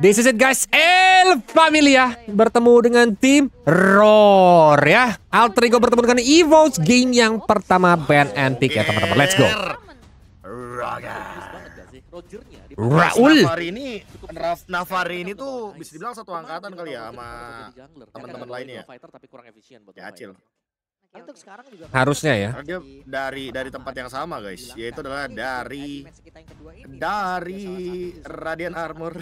This is it guys, El Familia bertemu dengan tim Roar ya. Alter Ego bertemu dengan Evo's game yang pertama band antik ya teman-teman. Let's go. Raul. Nafari ini Raf ini tuh bisa dibilang satu angkatan kali ya sama teman-teman lainnya ya. Fighter tapi kurang efisien buat Ya, Kan harusnya ya. dari dari tempat yang sama guys, iya, yaitu kan? adalah iya, dari dari iya, Radiant Armor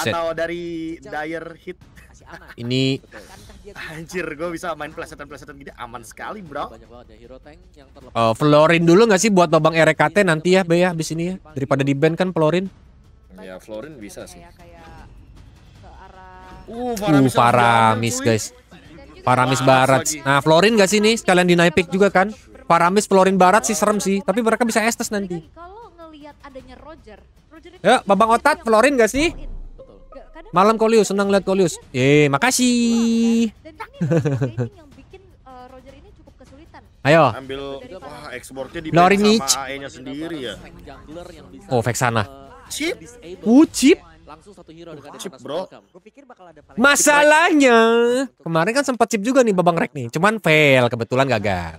atau dari Dire Hit. Ini anjir gue bisa main plesetan-plesetan gini aman sekali, Bro. Uh, Florin dulu nggak sih buat Babang RKT nanti ya, Be ya, sini ini ya. Daripada di band kan Florin. Ya, Florin bisa sih. Uh, Faramis, uh, miss guys. Paramis Wah, Barat. Lagi. Nah, Florin gak sih nih? Sekalian di Naipik juga kan? Paramis Florin Barat sih serem sih, tapi mereka bisa estes nanti. Ya, kan Babang Otat Florin gak sih? Malam Kolius, senang lihat Kolius. Ya. Eh, makasih. Ayo. Ambil wah ekspornya di Lorinich. sama AE-nya sendiri ya. Oh, Vexana. Chip. Uh, chip. Langsung satu hero dengan chip, Bro. Masalahnya, kemarin kan sempat chip juga nih Babang Rek nih. Cuman fail, kebetulan gagal.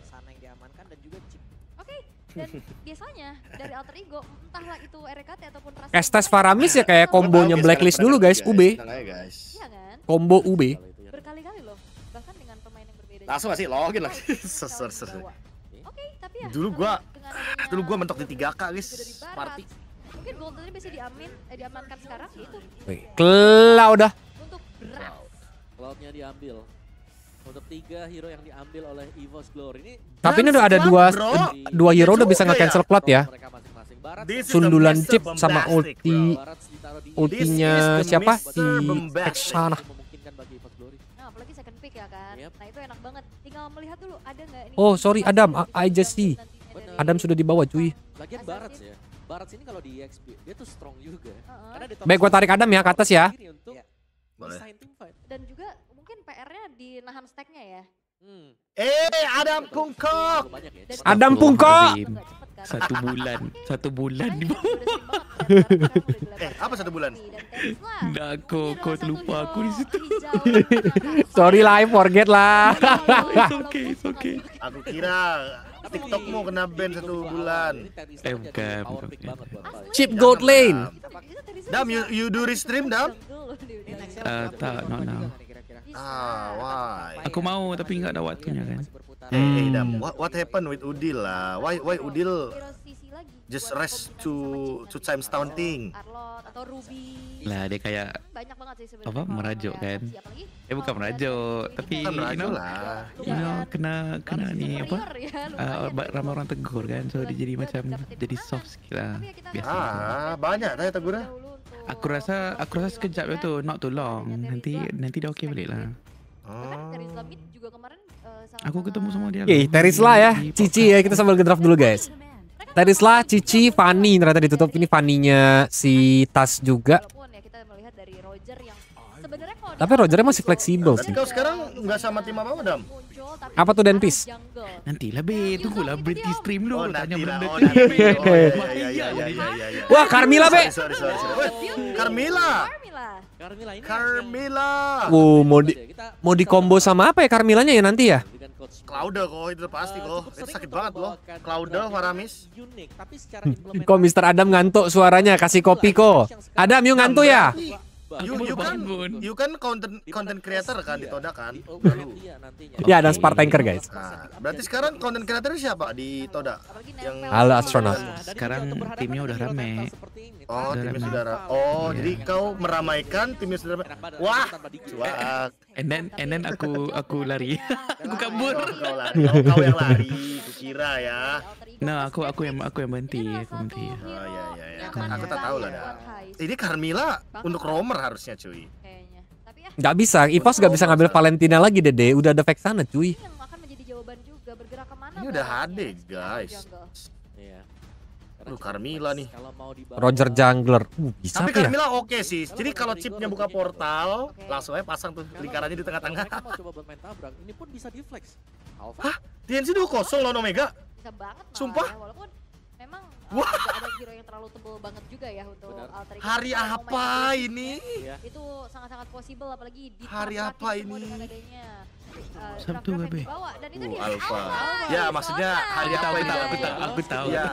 Oke, dan biasanya dari alter ego entahlah itu RKT ataupun Estes Faramis ya kayak kombonya blacklist dulu guys, UB. Iya kan? Combo UB. Berkali-kali loh, bahkan dengan pemain yang berbeda. Langsung gak sih login lagi. Seser seser. Oke, tapi ya dulu gua dulu gua mentok di 3K guys. Party mungkin goldennya bisa diamin, eh, diamankan sekarang gitu. Wih, cloud dah. Untuk Cloudnya diambil. Untuk tiga hero yang diambil oleh Evos Glory ini. Tapi ini udah ada dua bro. Eh, dua hero udah bisa nge-cancel cloud iya, ya. Sundulan chip sama ulti ultinya siapa? Si Exana. Nah, apalagi second pick ya kan. Nah, itu enak banget. Tinggal melihat ada nggak Oh, sorry Adam, I, I just see. Adam sudah dibawa cuy. Ya. barat ya. Barat sini kalau di EXP dia tuh strong juga. Uh -huh. Karena di Baik, gua tarik Adam ya ke atas ya. Iya. Boleh. Dan juga mungkin PR-nya di nahan stack-nya ya. Hmm. Eh, Adam Pungkok. Ya, Adam Pungkok. Satu kan? bulan, satu bulan eh, apa satu bulan? Enggak, nah, kok, kok lupa aku di situ. Sorry lah, forget lah. It's okay, it's okay. Aku kira TikTokmu kena ban satu bulan. Eh bukan. Chip Gold Lane. Dam, you, eh, you do restream, Dam? Uh, tak, not now. Ah, why? Aku mau tapi enggak ada gitu. waktunya iya, kan. Hmm. Hey, Dam, what, what happened with Udil lah? Why why Udil just rest to to time stunting. Lah dia kayak banyak banget sih sebenarnya. Apa merajuk kan? Ya bukan merajuk, tapi bukan lah. You iya. know, kena kena nih apa? Uh, ya, ah, ya. ramai orang tegur kan, so dia jadi iya, macam jadi soft sikit lah. Ya biasa. Ah, banyak tanya tegurnya. Eh. Aku rasa aku rasa sekejap itu not too long. Nanti nanti dah okey balik lah. Kan oh. Eh, aku ketemu sama dia. Ih, Terisla ya. Cici ya, kita sambil gedraft dulu guys. Terisla, Cici, Fanny ternyata ditutup. Ini Fanny-nya si Tas juga. Ya, tapi Roger masih fleksibel sih. Kau sekarang nggak sama tim apa, Dam? Apa tuh Dan Pis? Nanti lebih, be, tunggu lah di stream dulu. Oh, tanya berhenti. Wah, Carmila be. Carmila. Carmila. Carmila. Wow, mau di mau di sama apa ya Carmilanya ya nanti ya? Claude kok itu pasti eh, kok. Uh, itu sakit banget loh. Kan. Claude, Faramis. Kan unik, tapi secara implementasi Kok Mr. Adam ngantuk suaranya, kasih kopi kok. Adam yuk ngantuk ya. You, you kan you kan content content creator kan, iya. kan? di Toda kan? Lalu. Ya iya, dan Spartan Tanker iya. guys. Nah, berarti sekarang content creator siapa di Toda? Yang Halo astronot. Sekarang timnya udah rame. Oh, timnya sudah rame. Oh, jadi kau meramaikan timnya sudah rame. Wah, cuak. And then and then aku aku lari. aku kabur. Kau lari. Kau oh, yang lari, kira ya. Nah, aku aku yang aku yang berhenti, aku berhenti ya. Aku, nah, aku tak tahu lah. Ini Carmila untuk Romer harusnya cuy. Ya, gak bisa, Ipos gak bisa ngambil Valentina lagi Dede, udah ada sana cuy. Iya, ini udah iya, HD guys. Lu iya. Carmila nih. Roger Jungler. Uh, bisa Tapi ya? Carmila oke sih. Jadi kalau chipnya buka portal, okay. langsung aja pasang tuh lingkarannya di tengah-tengah. Hah? DNC 2 kosong lawan Omega? Sumpah? memang Wah. ada hero yang terlalu tebel banget juga ya untuk Benar. alter Hari Kalo apa ini? Ya. Iya. Itu sangat-sangat possible apalagi di Hari apa ini? Adanya, uh, Sabtu nggak be? Alpha. Ya maksudnya hari apa ini? Aku tahu, tahu. Ya.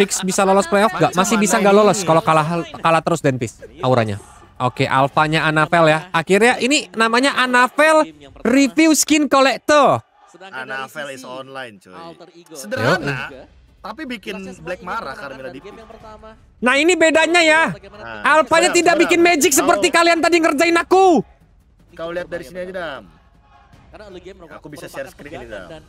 Fix bisa lolos playoff nggak? Masih bisa nggak lolos kalau kalah kalah terus Denpis auranya. Oke, alfanya Anavel ya. Akhirnya ini namanya Anavel Review Skin Collector. Anavel is online, coy. Sederhana tapi bikin Black marah karena di game yang pertama. Nah, ini bedanya ya. Nah, Alpanya tidak bikin magic seperti kalian tadi ngerjain aku. Kau lihat dari sini aja, Dam. aku bisa share screen ini, Dam.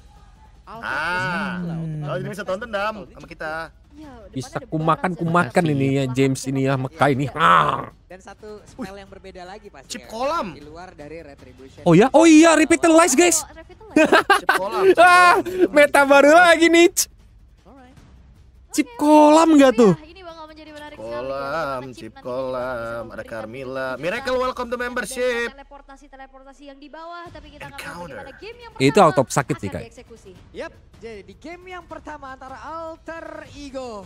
Ah, kalau ini bisa tonton Dam sama kita. Iya, bisa kumakan kan kumakan ini ya James ini ya iya, Mekah ini. Iya. Dan satu spell yang berbeda lagi pasti. Chip kolam. Oh ya, oh iya Repeat guys. Chip kolam. Ah, meta baru lagi nih. Cip kolam nggak tuh? Iya, kolam, cip kolam, ada Carmilla. Miracle welcome to membership. Teleportasi teleportasi yang di bawah tapi kita Encounter. game yang Itu auto sakit sih, kayak Yap, jadi di game yang pertama antara Alter Ego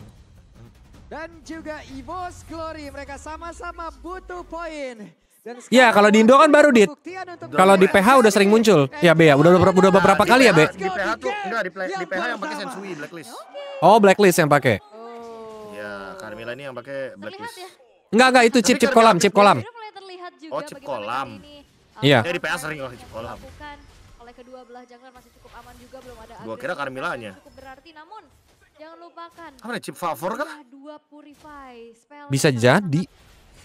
dan juga Evos Glory mereka sama-sama butuh poin. Ya kalau di Indo kan baru dit. Kalau di PH udah sering muncul. Ya be ya, udah udah, udah beberapa kali ya be Di PH tuh enggak di, di PH yang pakai Sensui blacklist. Okay. Oh, blacklist yang pakai. Oh. Ya, Carmilla ini yang pakai blacklist. Ya? Enggak, enggak itu chip chip kolam, chip kolam. Oh, chip kolam. Iya. Dari PS sering oleh chip kolam. Oleh kedua belah jungler masih cukup aman juga belum ada. Gua kira Carmilanya. Cukup berarti namun jangan lupakan. Apa chip favor kah? Dua purify. Bisa jadi.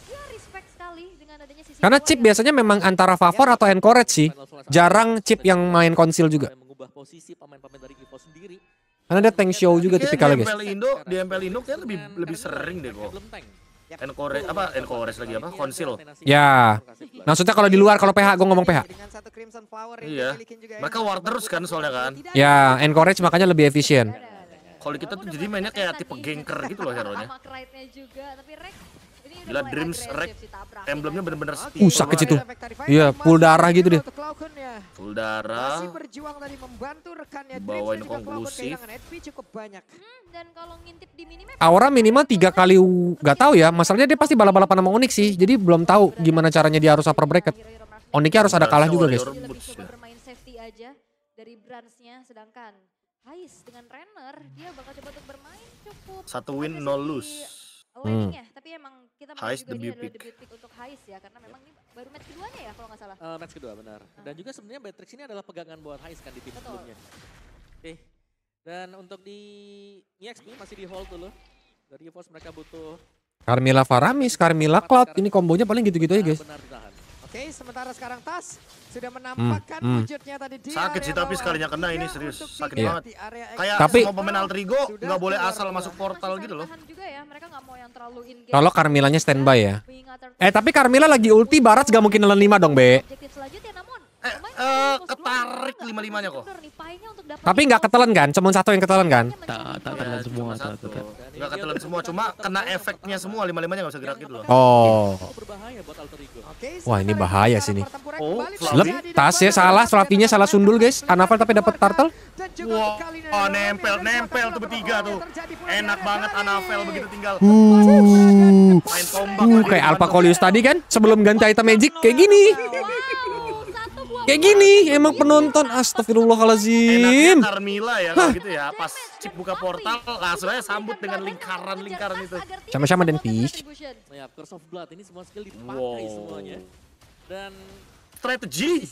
Ya, respect sekali dengan adanya sisi Karena chip biasanya memang antara favor atau encourage sih. Jarang chip yang main konsil juga. Mengubah posisi pemain-pemain dari Evo sendiri karena ada tank show juga tipikal guys. Di MPL Indo, di MPL Indo kayak lebih iya, lebih iya, sering deh iya, kok. encore apa encore lagi apa? Konsil. Ya. Maksudnya kalau di luar kalau PH gue ngomong PH. Iya. Ya. Mereka war terus kan soalnya kan. Ya, encore makanya lebih efisien. Kalau kita tuh jadi mainnya kayak tipe gengker gitu loh hero-nya. Gila Dreams Rack emblemnya bener-bener sepi. Uh, sakit itu. Iya, gitu full darah gitu deh. Full darah. Bawain konklusif. Hmm, Aura minimal tiga kali Gak tahu ya. Masalahnya dia pasti balap-balapan sama Onyx sih. Jadi belum tahu gimana caranya dia harus upper bracket. Onyxnya harus ada kalah juga, guys. dari Bransnya sedangkan Hais dengan Renner dia bakal coba untuk bermain cukup satu win no lose Wedding oh, hmm. tapi emang kita mau juga ini adalah debut pick untuk Heist ya, karena memang ini baru match keduanya ya kalau nggak salah. Uh, match kedua benar. Uh. Dan juga sebenarnya Beatrix ini adalah pegangan buat Heist kan di tim Betul. sebelumnya. Oke. Eh, okay. Dan untuk di EXP masih di hold dulu. Dari Evos mereka butuh Carmila Faramis, Carmilla Cloud. Ini kombonya paling gitu-gitu aja guys. Benar, benar Oke, sementara sekarang Tas sudah hmm, menampakkan hmm, hmm. wujudnya tadi di Sakit sih tapi sekalinya kena ini serius sakit iya. banget. Kayak tapi, semua pemain alter nggak boleh asal masuk portal gitu loh. Ya, Kalau Carmilanya standby ya. Eh tapi Carmila lagi ulti Barat gak mungkin nelen 5 dong, Be eh, eh, ketarik lima limanya kok. Tapi nggak ketelan kan? Cuma satu yang ketelan kan? Iya, tak, tak gitu. ketelan semua. Nggak ketelan semua, cuma kena efeknya semua lima limanya nggak usah gerak gitu loh. Oh. Wah ini bahaya sih nih. Oh, Lep, ya salah, selatinya salah sundul guys. Anafal tapi dapat turtle. Wah, wow. oh, nempel, nempel tuh bertiga tuh. Enak banget Anafel begitu tinggal. Uh, uh kayak Alpha Colius tadi kan, sebelum ganti item magic kayak gini. Kayak gini, emang penonton astagfirullahalazim. Enaknya Carmilla ya kalau gitu ya, pas Cip buka portal langsung ah, aja sambut dengan lingkaran-lingkaran itu. Sama-sama dan Fish. Ya, Curse of Blood ini semua skill dipakai wow. semuanya. Dan strategi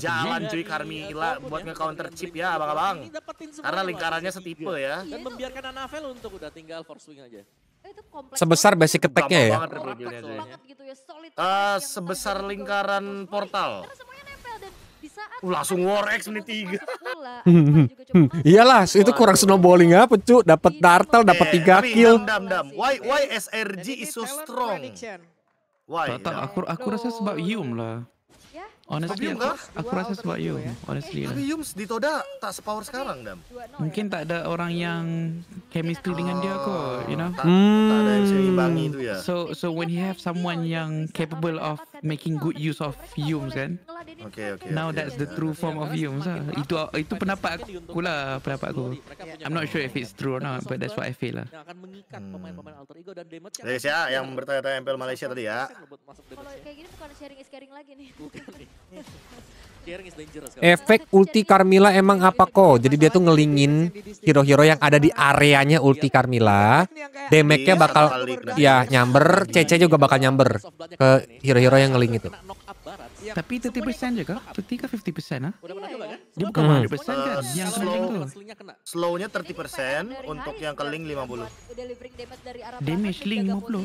jalan cuy Carmilla iya, iya, buat ya. nge-counter chip ya abang-abang. Iya, Karena lingkarannya setipe ya. Dan membiarkan Anavel untuk udah tinggal force swing aja. Sebesar basic attack-nya ya. ya. Gitu ya. Uh, sebesar lingkaran portal. Uh, langsung war X menit tiga. Kan hmm, iyalah, itu kurang snowballing apa cu? Dapat dartel, dapat tiga kill. Dam, dam, Why, why SRG is so strong? Why? Tak, aku, aku rasa sebab Yum lah. Ya? Honestly, aku, aku rasa sebab Yum. Ya? Honestly. Tapi Yum di Toda tak sepower sekarang, Dam. Ya? Mungkin tak ada orang yang chemistry dengan dia kok, you know? Tak, ada yang bisa hmm. imbangi ya. So, so when he have someone yang capable of making good use of fumes kan. Okay, okay, Now that's the true form of fumes lah. Itu ah, itu pendapat aku lah, pendapat aku. I'm not sure if it's true or not, but that's what I feel lah. Hmm. akan mengikat hmm. Guys ya, yang bertanya-tanya MPL Malaysia tadi ya. Kalau kayak gini bukan sharing is caring lagi nih. Bukan nih. Efek ulti Carmilla emang apa kok? Jadi dia tuh ngelingin hero-hero yang ada di areanya iya. ulti Carmilla. Damage-nya iya, bakal ya nyamber, CC iya. juga bakal nyamber ke hero-hero yang ngeling itu. Tapi itu persen juga, ketika 50% ah. Ya? Kan? Dia bukan puluh persen kan, eh, yang slow, slownya nya persen untuk yang keling lima puluh. Damage link puluh.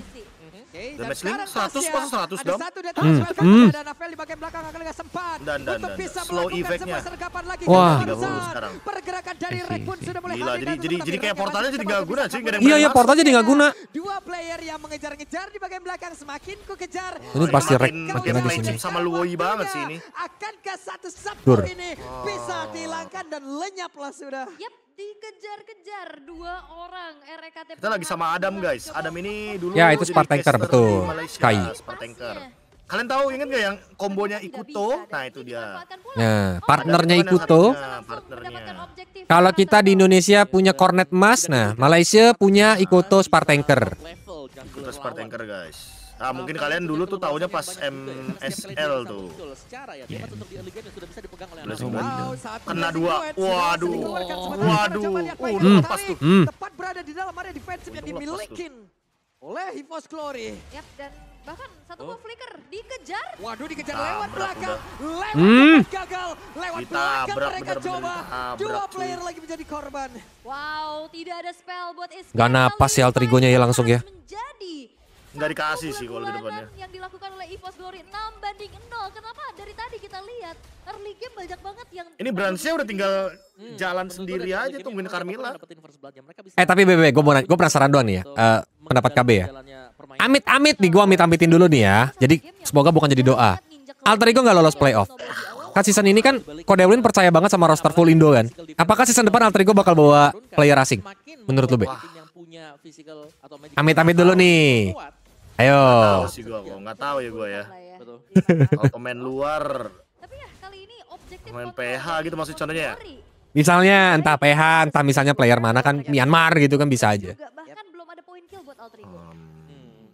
Oke, dan Matchling 100 pas 100 dong. Ada satu hmm. Hmm. dan hmm. hmm. ada Navel di bagian belakang akan nggak sempat. Dan, dan, untuk dan, bisa slow effect-nya. Lagi Wah. 30 sekarang. Pergerakan dari Red pun sudah mulai Gila, jadi, jadi, jadi kayak portalnya jadi nggak guna sih. Iya, iya portalnya jadi nggak guna. Dua player yang mengejar-ngejar di bagian belakang semakin ku kejar. Ini pasti Rek makin lagi sini. Sama Luoi banget sih ini. Akankah satu satu ini bisa dihilangkan dan lenyaplah sudah. Yep dikejar-kejar dua orang RKT e Kita lagi sama Adam guys. Adam ini dulu Ya, itu Spartanker betul. Sky. Spartanker. Ya? Kalian tahu inget gak yang kombonya Ikuto? Nah, itu dia. Nah, partnernya Ikuto. Ya, Kalau kita di Indonesia punya Cornet Mas, nah Malaysia punya Ikuto Spartanker. Ikuto Spartanker guys. Nah, mungkin kalian dulu tuh taunya pas ya, MSL tuh. Yeah. Ya, iya. wow, kena dua. Waduh. Waduh. Udah hmm. tuh. Hmm. Tepat berada di dalam area defensif yang dimilikin oleh Hivos Glory. Yap, dan bahkan satu oh. flicker dikejar. Waduh dikejar nah, lewat belakang, lewat hmm. gagal, lewat Kita belakang berat, mereka coba. Dua berat, player lagi menjadi korban. Wow, tidak ada spell buat Ismail. Gak napas ya Altrigonya ya langsung ya. Menjadi nggak dikasih sih kalau di depannya. Yang dilakukan oleh EVOS Glory 6 banding 0. Kenapa dari tadi kita lihat early game banyak banget yang Ini Bransnya udah tinggal hmm, jalan sendiri aja tungguin Carmilla. Eh tapi BB, gue mau gue penasaran doang nih ya. Uh, pendapat KB ya. Amit-amit nih gue amit-amitin dulu nih ya. Jadi semoga bukan jadi doa. Alter Ego nggak lolos playoff. Kan season ini kan Kodeulin percaya banget sama roster full Indo kan. Apakah season depan Alter Ego bakal bawa player asing? Menurut lu, Be? Amit-amit dulu nih. Ayo. Gak tahu sih gua, gua nggak tahu ya gua ya. ya. Betul. Iya, kan? Kalau pemain luar. Tapi ya kali ini objektif pemain PH gitu maksud contohnya ya? Misalnya entah PH, entah misalnya player mana kan, iya, kan Myanmar gitu kan bisa aja. Bahkan belum ada poin kill buat hmm. Hmm.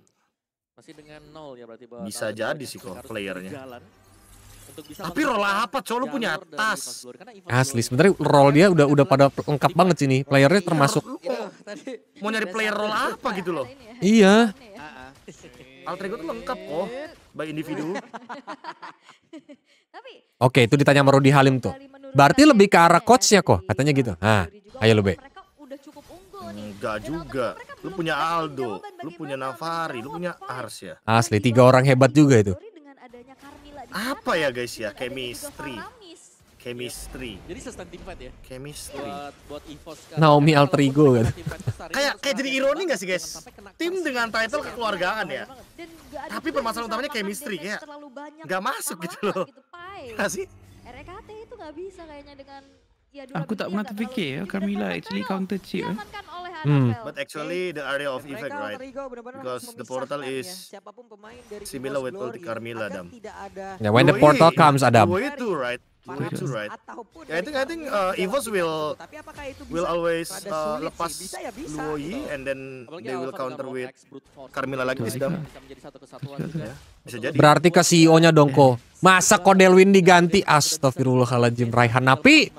Masih dengan nol ya berarti Bisa jadi ya. sih kok playernya. Tapi roll apa cowok lu punya tas. Asli sebenarnya kan roll dia udah udah pada lengkap banget sini. Playernya termasuk. Iya, Mau nyari player roll apa gitu loh. Iya. Alter ego tuh lengkap kok by individu. Oke, itu ditanya sama Rudy Halim tuh. Berarti lebih ke arah ya, coachnya kok, katanya gitu. Nah, ayo lebih. Enggak juga. Lu punya Aldo, lu punya Navari, lu punya Ars ya. Asli, tiga orang hebat juga itu. Apa ya guys ya, chemistry. Chemistry. Iya. Jadi sustantive fight ya. Chemistry. Buat buat Evos kan. Naomi alter kan. kayak kayak jadi ironi gak sih guys? Tim dengan title iya. kekeluargaan ya. Iya. Tapi permasalahan utamanya chemistry ya. nggak masuk gitu loh. Gitu, gak sih? RKT itu nggak bisa kayaknya dengan Ya, aku tak pernah terfikir ya Camilla actually counter chip. Ya. Hmm. But actually the area of effect right? Because the portal ya. is similar with Carmilla Adam. Yeah, when the portal comes Adam. Way too right? para itu iya. right? ataupun yeah, I think I think uh, Evos will gitu, tapi apakah itu bisa will always uh, lepas sih. bisa ya bisa, Luoyi gitu. and then Apalagi they will counter with Carmilla lagi Isdam. Bisa menjadi satu kesatuan Bisa jadi. Berarti ke CEO-nya Dongko. Masa Kodelwin diganti? Astagfirullahaladzim Raihan Napi.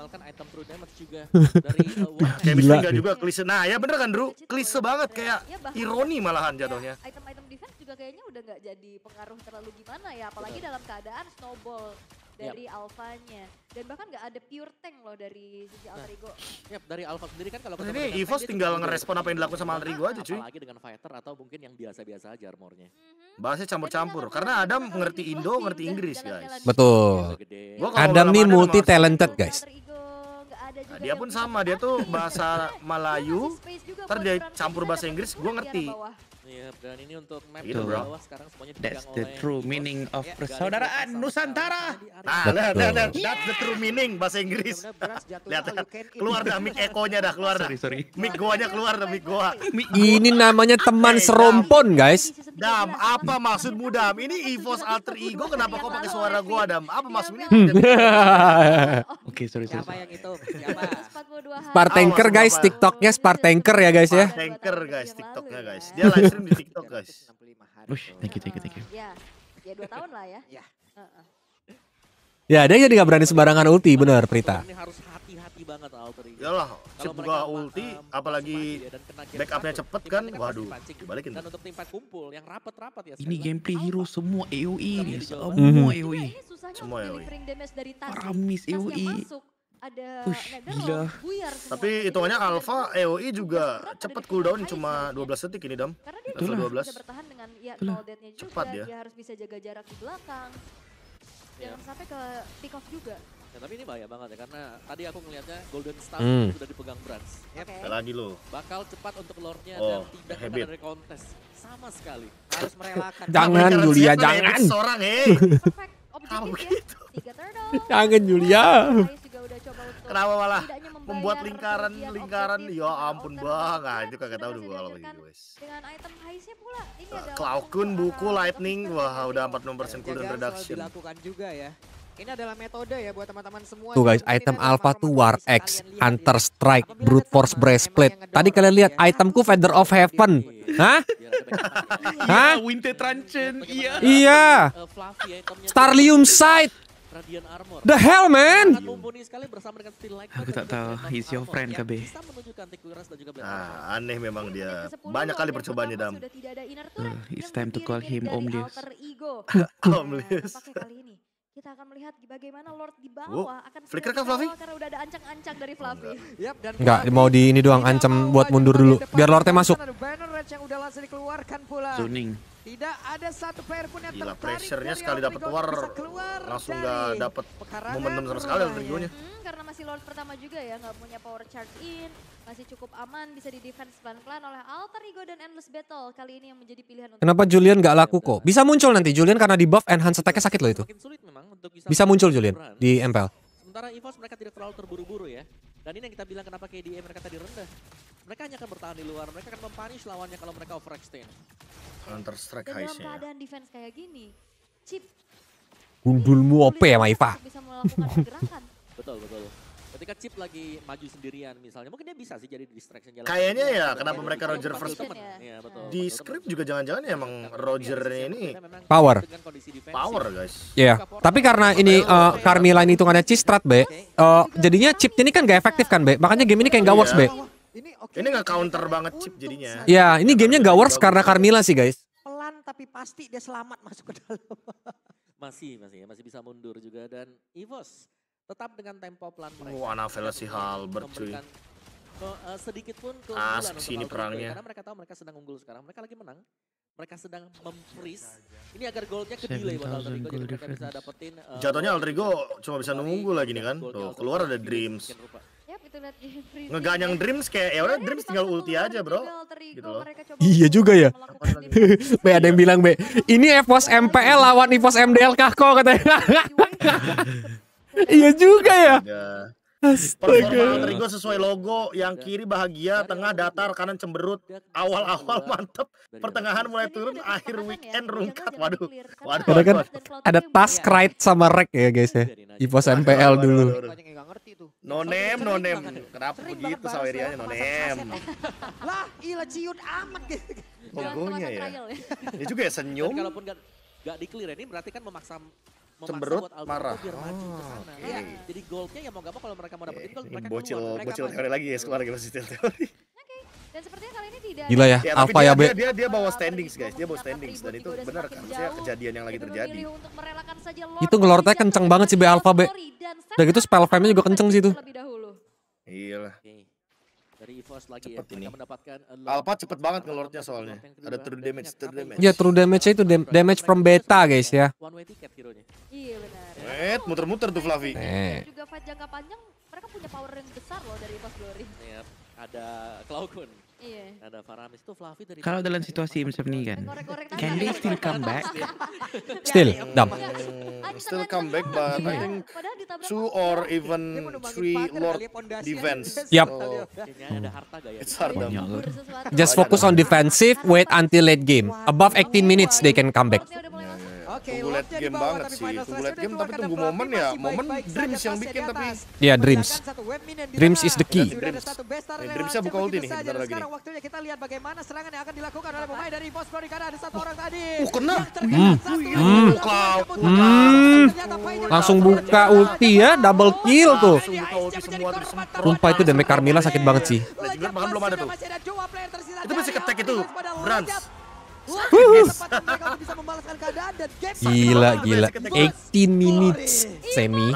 Gila. Uh, Gila juga klise. Nah ya bener kan Drew? Iya, klise banget ya, kayak ya ironi malahan jatuhnya. Item-item defense juga kayaknya udah nggak jadi pengaruh terlalu gimana ya. Apalagi dalam keadaan snowball Iya. dari yep. alfanya. Dan bahkan nggak ada pure tank loh dari sisi nah, alter ego. Yep, dari alfa sendiri kan kalau nah, ini Evos tinggal ngerespon apa yang dilakukan sama alter ego aja cuy. Apalagi dengan fighter atau mungkin yang biasa-biasa aja armornya. Mm-hmm. Bahasnya campur-campur karena Adam ngerti Indo, ngerti Inggris guys. Betul. Adam nih multi talented guys. Nah, dia pun sama, dia tuh bahasa iya, Melayu, ntar dia campur bahasa Inggris, gue ngerti. Ya, dan ini untuk map Itu, bro. Iya, nah, That's the true meaning of persaudaraan Nusantara. Nah, That's the true meaning bahasa Inggris. lihat, Keluar dah mic ekonya dah, keluar Sorry, sorry. Mic goanya keluar dah, mic goa. Ini namanya teman serompon, guys. Dam, apa maksudmu, Dam? Ini Evos alter ego kenapa kau pakai suara gua, Dam? Apa maksudnya? Hmm. Oke, sorry, sorry. Siapa yang itu? Siapa? Spartanker, guys. TikToknya Spartanker ya, guys ya. Spartanker, guys. TikToknya, guys. Dia sekarang di TikTok guys. Wush, thank you, thank you, thank you. Ya, ya dua tahun lah ya. Ya. Ya, dia jadi gak berani sembarangan ulti, benar Prita. Ini harus hati-hati banget alter ego. Iyalah, si ulti um, apalagi ya, backupnya cepet kan, waduh, balikin. Dan untuk tim kumpul yang rapat-rapat ya. Ini gameplay hero semua AoE nih, oh, semua AoE. Iya, iya, semua AoE. Ramis AoE ada Ush, gila. Buyar Tapi hitungannya alfa EOI e e juga cepat cooldown cuma 12 detik ini Dam. Karena dia 12. Bisa bertahan dengan ya nol deadnya juga. Cepat dia. dia harus bisa jaga jarak di belakang. Iya. Jangan yeah. sampai ke pick off juga. Ya, tapi ini bahaya banget ya karena tadi aku ngelihatnya Golden Star hmm. sudah dipegang Brands. Okay. Lagi lo. Bakal cepat untuk lordnya oh, dan tidak akan ada kontes sama sekali. Harus merelakan. jangan Julia, jangan. Seorang, eh. Perfect objektif ya. Gitu. Tiga turtle. Jangan Julia. Kenapa malah membuat lingkaran lingkaran? Ya ampun bang, itu kagak tahu dulu kalau begitu guys. Dengan item heisnya pula ini ada Klaukun buku lightning. Wah, udah 40% cooldown reduction. Dilakukan juga ya. Ini adalah metode ya buat teman-teman semua. Tuh guys, item alpha tuh War X, Hunter ya. Strike, Brute Force breastplate Tadi kalian lihat ya. itemku Feather of iya, Heaven. Hah? Hah? Winter Truncheon, iya. Iya. iya, iya eh, ya, Starlium Sight. Radiant Armor. The hell man? Aku tak tahu, he's your friend KB. Ah, aneh memang dia. Banyak kali percobaannya Dam. Uh, it's time to call him Om Lius. Om Lius. Kita akan melihat bagaimana Lord di bawah oh, akan flicker kah Fluffy? Karena udah ada ancang-ancang dari Fluffy. Yep, dan Enggak, mau di ini doang ancam buat mundur dulu biar Lordnya masuk. Zoning. Tidak ada satu player pun yang Gila, pressure-nya sekali dapat war langsung nggak dapat momentum sama sekali rodrigo hmm, karena masih lord pertama juga ya, nggak punya power charge in, masih cukup aman, bisa di defense pelan-pelan oleh Alter Ego dan Endless Battle. Kali ini yang menjadi pilihan Kenapa Julian nggak laku kok? Bisa muncul nanti Julian karena di buff enhance attack-nya sakit loh itu. Bisa muncul Julian di MPL. Sementara Evos mereka tidak terlalu terburu-buru ya. Dan ini yang kita bilang kenapa kdm mereka tadi rendah. Mereka hanya akan bertahan di luar, mereka akan mempunish lawannya kalau mereka overextend. Counter Strike Dan dalam ya. keadaan defense kayak gini, chip gundulmu OP ya Maifa. Bisa melakukan gerakan. betul betul. Ketika Chip lagi maju sendirian misalnya, mungkin dia bisa sih jadi distraction jalan. Kayaknya ya, iya, kenapa mereka Roger first temen. Ya. Iya, di script juga jangan-jangan ya, emang Roger iya, ini power. Power eh, guys. Iya, tapi karena ini uh, Carmilla ini hitungannya strat, Be. Uh, jadinya Chip ini kan gak efektif kan, Be. Makanya game ini kayak gak works, Be. Ini oke. Ini nggak counter banget chip jadinya. Ya, ini gamenya nggak works karena Carmilla sih guys. Pelan tapi pasti dia selamat masuk ke dalam. masih, masih ya, masih bisa mundur juga dan Evos tetap dengan tempo pelan mereka. oh, Anavela si hal bercuy. Eh, eh, sedikit pun keunggulan Asik sini perangnya. Karena mereka tahu mereka sedang unggul sekarang, mereka lagi menang. Mereka sedang memfreeze. Ini agar goldnya ke delay buat jadi mereka bisa dapetin. Eh, Jatuhnya Aldrigo cuma bisa nunggu lagi nih kan. Tuh, keluar ada Dreams gitu lihat Jeffrey. Ngeganyang Dreams kayak ya udah iya, Dreams tinggal ulti aja, Bro. Gitu loh. Iya juga ya. B ada yang bilang B, ini EVOS MPL lawan EVOS MDL kah kok katanya. iya juga ya. Astaga. Terigo sesuai logo, yang iya. kiri bahagia, tengah datar, kanan cemberut. Awal-awal mantep, pertengahan mulai turun, akhir ya, weekend rungkat. Waduh, waduh. Kan ada kan ada task ya. right sama rek ya guys ya. Ipos iya, MPL dulu. No name, no name. Kenapa begitu Sawerianya no name? lah, ila ciut amat gitu. Mongolnya ya. ya. Dia juga ya senyum. kalaupun gak, di clear ya, ini berarti kan memaksa Cemberut marah. biar oh, maju Okay. Ya, jadi goldnya ya mau gak mau kalau mereka mau dapetin gold mereka bocil, keluar. bocil teori lagi ya, iya. keluar lagi bocil teori. Dan sepertinya kali ini tidak Gila ya, iya, ya ya, B. Dia, dia, bawa standings guys, dia bawa standings dan itu benar kan. Maksudnya kejadian yang lagi terjadi. Itu ngelortnya kenceng banget sih be alfabet B. Udah gitu spell fame juga kenceng sih tuh. Iyalah. Dari EVOS lagi cepet ya, ini. mendapatkan eh, Alpha cepet banget ngelordnya soalnya. Ada true damage, true damage. Iya, true damage itu dam damage from beta guys ya. One way ticket hero-nya. Iya benar. Wait, muter-muter tuh Flavi. Eh. Juga fight jangka panjang, mereka punya power yang besar loh dari EVOS Glory. Iya, ada Cloud Iya. Ada Faramis itu Fluffy dari Kalau dalam situasi ini kan. Can they still come back? still, dam. Hmm, still come back but I think two or even three lord ya, defense. Yap, ya? it's hard. Just focus on defensive, wait until late game. Above 18 minutes they can come back okay, tunggu late game banget sih. Tunggu late game tapi tunggu momen ya, momen Dreams yang bikin tapi ya Dreams. Dreams is the key. Ya, dreams. Ya, dreamsnya buka ulti nih bentar lagi nih. Waktunya kita lihat bagaimana serangan yang akan dilakukan oleh pemain dari Bos Pro ada satu orang tadi. Uh, kena. Hmm. Hmm. hmm. hmm. Ya, Langsung buka ulti ya, double kill tuh. Sumpah itu damage Carmilla sakit banget sih. Bahkan belum ada tuh. Itu masih ketek itu. Brans. Gila, gila. 18 minutes semi.